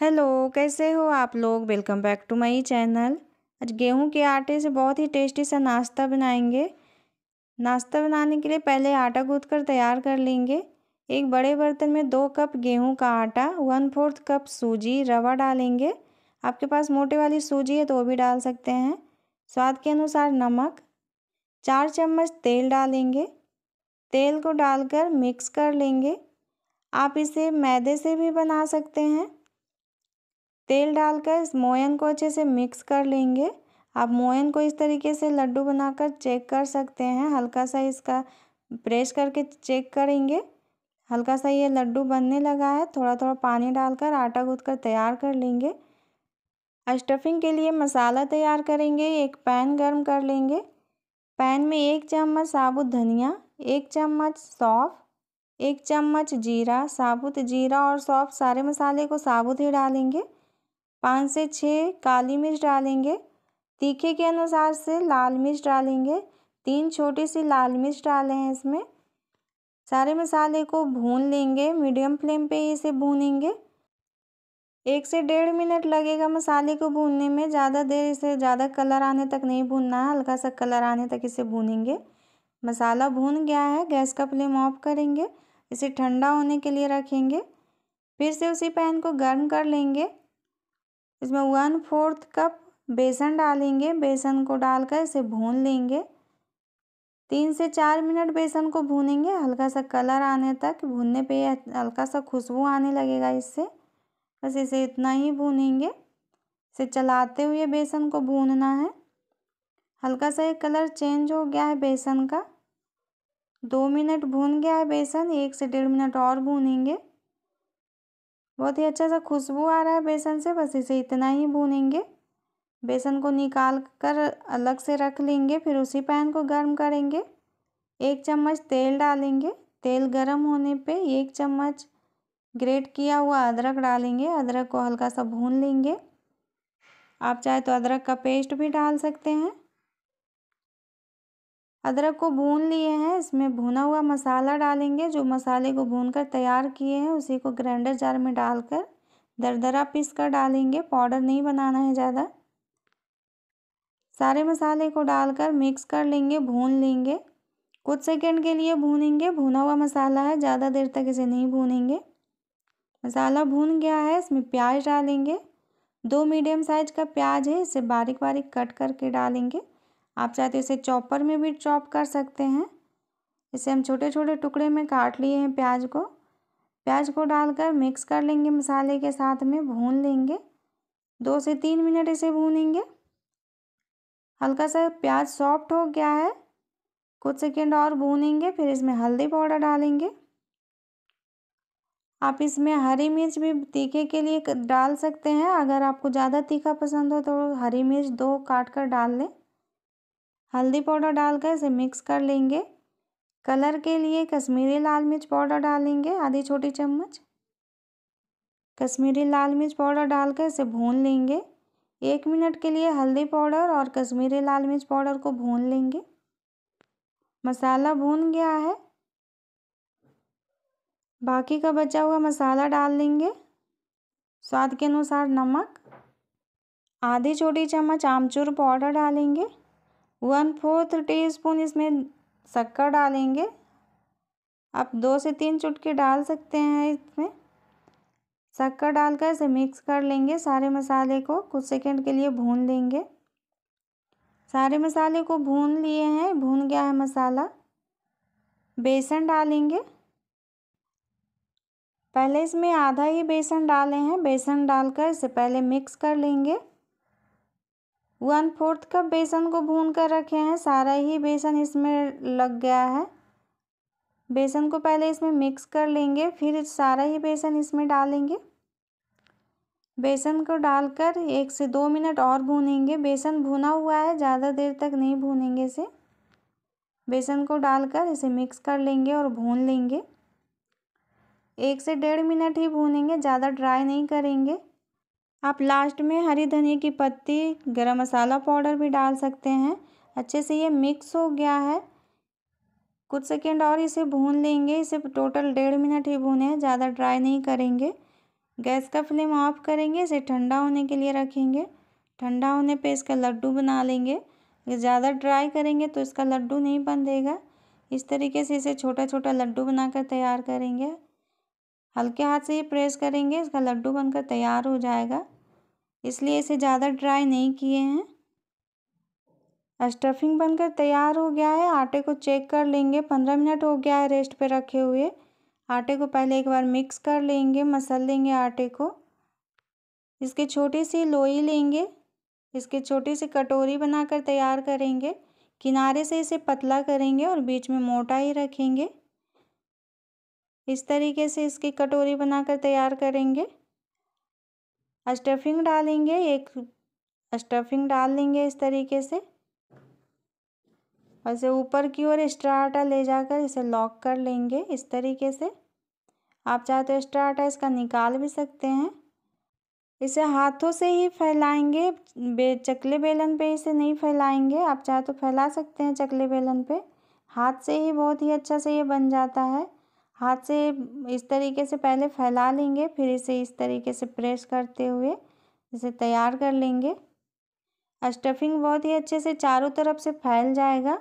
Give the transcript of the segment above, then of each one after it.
Hello कैसे हो आप लोग welcome back to my channel आज गेहूं के आटे से बहुत ही टेस्टी सा नाश्ता बनाएंगे नाश्ता बनाने के लिए पहले आटा गूद कर तैयार कर लेंगे एक बड़े बर्तन में दो कप गेहूं का आटा वन फोर्थ कप सूजी रवा डालेंगे आपके पास मोटे वाली सूजी है तो वो भी डाल सकते हैं स्वाद के अनुसार नमक चार चम्मच तेल डालेंगे तेल को डालकर मिक्स कर लेंगे आप इसे मैदे से भी बना सकते हैं तेल डालकर इस मोयन को अच्छे से मिक्स कर लेंगे आप मोयन को इस तरीके से लड्डू बनाकर चेक कर सकते हैं हल्का सा इसका प्रेस करके चेक करेंगे हल्का सा ये लड्डू बनने लगा है थोड़ा थोड़ा पानी डालकर आटा गूँथ कर तैयार कर लेंगे स्टफिंग के लिए मसाला तैयार करेंगे एक पैन गर्म कर लेंगे पैन में एक चम्मच साबुत धनिया एक चम्मच सौंफ एक चम्मच जीरा साबुत जीरा और सौंफ सारे मसाले को साबुत ही डालेंगे पाँच से छः काली मिर्च डालेंगे तीखे के अनुसार से लाल मिर्च डालेंगे तीन छोटी सी लाल मिर्च डाले हैं इसमें सारे मसाले को भून लेंगे मीडियम फ्लेम पे ही इसे भूनेंगे एक से डेढ़ मिनट लगेगा मसाले को भूनने में ज़्यादा देर इसे ज़्यादा कलर आने तक नहीं भूनना है हल्का सा कलर आने तक इसे भूनेंगे मसाला भून गया है गैस का फ्लेम ऑफ करेंगे इसे ठंडा होने के लिए रखेंगे फिर से उसी पैन को गर्म कर लेंगे इसमें वन फोर्थ कप बेसन डालेंगे बेसन को डालकर इसे भून लेंगे तीन से चार मिनट बेसन को भूनेंगे हल्का सा कलर आने तक भूनने पे हल्का सा खुशबू आने लगेगा इससे बस इसे इतना ही भूनेंगे इसे चलाते हुए बेसन को भूनना है हल्का सा ये कलर चेंज हो गया है बेसन का दो मिनट भून गया है बेसन एक से डेढ़ मिनट और भूनेंगे बहुत ही अच्छा सा खुशबू आ रहा है बेसन से बस इसे इतना ही भूनेंगे बेसन को निकाल कर अलग से रख लेंगे फिर उसी पैन को गर्म करेंगे एक चम्मच तेल डालेंगे तेल गर्म होने पे एक चम्मच ग्रेट किया हुआ अदरक डालेंगे अदरक को हल्का सा भून लेंगे आप चाहे तो अदरक का पेस्ट भी डाल सकते हैं अदरक को भून लिए हैं इसमें भुना हुआ मसाला डालेंगे जो मसाले को भून कर तैयार किए हैं उसी को ग्राइंडर जार में डालकर दरदरा पीस कर डालेंगे पाउडर नहीं बनाना है ज़्यादा सारे मसाले को डालकर मिक्स कर लेंगे भून लेंगे कुछ सेकंड के लिए भूनेंगे भुना हुआ मसाला है ज़्यादा देर तक इसे नहीं भूनेंगे मसाला भून गया है इसमें प्याज डालेंगे दो मीडियम साइज का प्याज है इसे बारीक बारीक कट करके डालेंगे आप चाहे तो इसे चॉपर में भी चॉप कर सकते हैं इसे हम छोटे छोटे टुकड़े में काट लिए हैं प्याज को प्याज को डालकर मिक्स कर लेंगे मसाले के साथ में भून लेंगे दो से तीन मिनट इसे भूनेंगे हल्का सा प्याज सॉफ्ट हो गया है कुछ सेकेंड और भूनेंगे फिर इसमें हल्दी पाउडर डालेंगे आप इसमें हरी मिर्च भी तीखे के लिए डाल सकते हैं अगर आपको ज़्यादा तीखा पसंद हो तो हरी मिर्च दो काट कर डाल लें हल्दी पाउडर डालकर इसे मिक्स कर लेंगे कलर के लिए कश्मीरी लाल मिर्च पाउडर डालेंगे आधी छोटी चम्मच कश्मीरी लाल मिर्च पाउडर डालकर इसे भून लेंगे एक मिनट के लिए हल्दी पाउडर और कश्मीरी लाल मिर्च पाउडर को भून लेंगे मसाला भून गया है बाकी का बचा हुआ मसाला डाल लेंगे स्वाद के अनुसार नमक आधी छोटी चम्मच आमचूर पाउडर डालेंगे वन फोर्थ टी स्पून इसमें शक्कर डालेंगे आप दो से तीन चुटके डाल सकते हैं इसमें शक्कर डालकर इसे मिक्स कर लेंगे सारे मसाले को कुछ सेकंड के लिए भून लेंगे सारे मसाले को भून लिए हैं भून गया है मसाला बेसन डालेंगे पहले इसमें आधा ही बेसन डाले हैं बेसन डालकर इसे पहले मिक्स कर लेंगे वन फोर्थ कप बेसन को भून कर रखे हैं सारा ही बेसन इसमें लग गया है बेसन को पहले इसमें मिक्स कर लेंगे फिर सारा ही बेसन इसमें डालेंगे बेसन को डालकर एक से दो मिनट और भूनेंगे बेसन भुना हुआ है ज़्यादा देर तक नहीं भूनेंगे इसे बेसन को डालकर इसे मिक्स कर लेंगे और भून लेंगे एक से डेढ़ मिनट ही भूनेंगे ज़्यादा ड्राई नहीं करेंगे आप लास्ट में हरी धनिया की पत्ती गरम मसाला पाउडर भी डाल सकते हैं अच्छे से ये मिक्स हो गया है कुछ सेकेंड और इसे भून लेंगे इसे टोटल डेढ़ मिनट ही भूने ज़्यादा ड्राई नहीं करेंगे गैस का फ्लेम ऑफ करेंगे इसे ठंडा होने के लिए रखेंगे ठंडा होने पे इसका लड्डू बना लेंगे ज़्यादा ड्राई करेंगे तो इसका लड्डू नहीं बन देगा इस तरीके से इसे छोटा छोटा लड्डू बनाकर तैयार करेंगे हल्के हाथ से ये प्रेस करेंगे इसका लड्डू बनकर तैयार हो जाएगा इसलिए इसे ज़्यादा ड्राई नहीं किए हैं स्टफिंग बनकर तैयार हो गया है आटे को चेक कर लेंगे पंद्रह मिनट हो गया है रेस्ट पे रखे हुए आटे को पहले एक बार मिक्स कर लेंगे मसल लेंगे आटे को इसके छोटी सी लोई लेंगे इसके छोटी सी कटोरी बनाकर तैयार करेंगे किनारे से इसे पतला करेंगे और बीच में मोटा ही रखेंगे इस तरीके से इसकी कटोरी बनाकर तैयार करेंगे स्टफिंग डालेंगे एक स्टफिंग डाल लेंगे इस तरीके से और इसे ऊपर की ओर एक्स्ट्रा आटा ले जाकर इसे लॉक कर लेंगे इस तरीके से आप चाहे तो एक्स्ट्रा आटा इसका निकाल भी सकते हैं इसे हाथों से ही फैलाएंगे बे चकले बेलन पे इसे नहीं फैलाएंगे आप चाहे तो फैला सकते हैं चकले बेलन पे हाथ से ही बहुत ही अच्छा से ये बन जाता है हाथ से इस तरीके से पहले फैला लेंगे फिर इसे इस तरीके से प्रेस करते हुए इसे तैयार कर लेंगे स्टफिंग बहुत ही अच्छे से चारों तरफ से फैल जाएगा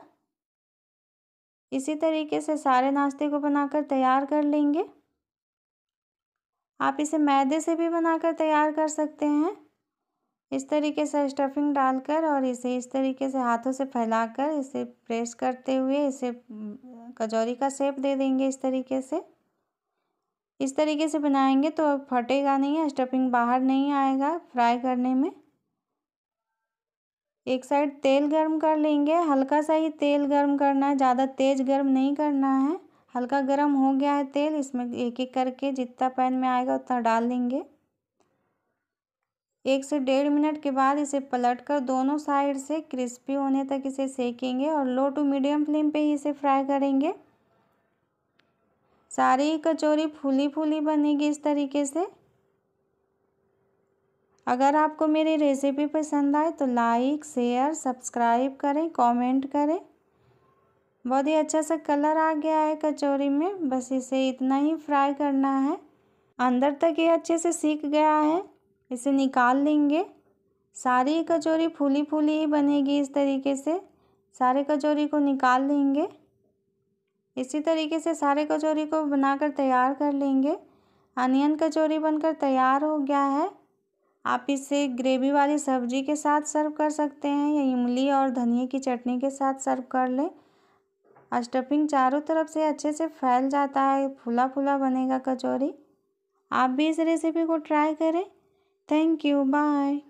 इसी तरीके से सारे नाश्ते को बनाकर तैयार कर लेंगे आप इसे मैदे से भी बनाकर तैयार कर सकते हैं इस तरीके से स्टफिंग डालकर और इसे इस तरीके से हाथों से फैलाकर इसे प्रेस करते हुए इसे कचौरी का सेप दे देंगे इस तरीके से इस तरीके से बनाएंगे तो फटेगा नहीं स्टफिंग बाहर नहीं आएगा फ्राई करने में एक साइड तेल गर्म कर लेंगे हल्का सा ही तेल गर्म करना है ज़्यादा तेज़ गर्म नहीं करना है हल्का गर्म हो गया है तेल इसमें एक एक करके जितना पैन में आएगा उतना डाल देंगे एक से डेढ़ मिनट के बाद इसे पलटकर दोनों साइड से क्रिस्पी होने तक इसे सेकेंगे और लो टू मीडियम फ्लेम पे ही इसे फ्राई करेंगे सारी कचौरी फूली फूली बनेगी इस तरीके से अगर आपको मेरी रेसिपी पसंद आए तो लाइक शेयर सब्सक्राइब करें कमेंट करें बहुत ही अच्छा सा कलर आ गया है कचौरी में बस इसे इतना ही फ्राई करना है अंदर तक ये अच्छे से सीख गया है इसे निकाल लेंगे सारी कचौरी फूली फूली ही बनेगी इस तरीके से सारे कचौरी को निकाल लेंगे इसी तरीके से सारे कचौरी को बनाकर तैयार कर लेंगे अनियन कचौरी बनकर तैयार हो गया है आप इसे ग्रेवी वाली सब्जी के साथ सर्व कर सकते हैं या इमली और धनिए की चटनी के साथ सर्व कर लें स्टफिंग चारों तरफ से अच्छे से फैल जाता है फूला फूला बनेगा कचौरी आप भी इस रेसिपी को ट्राई करें Thank you. Bye.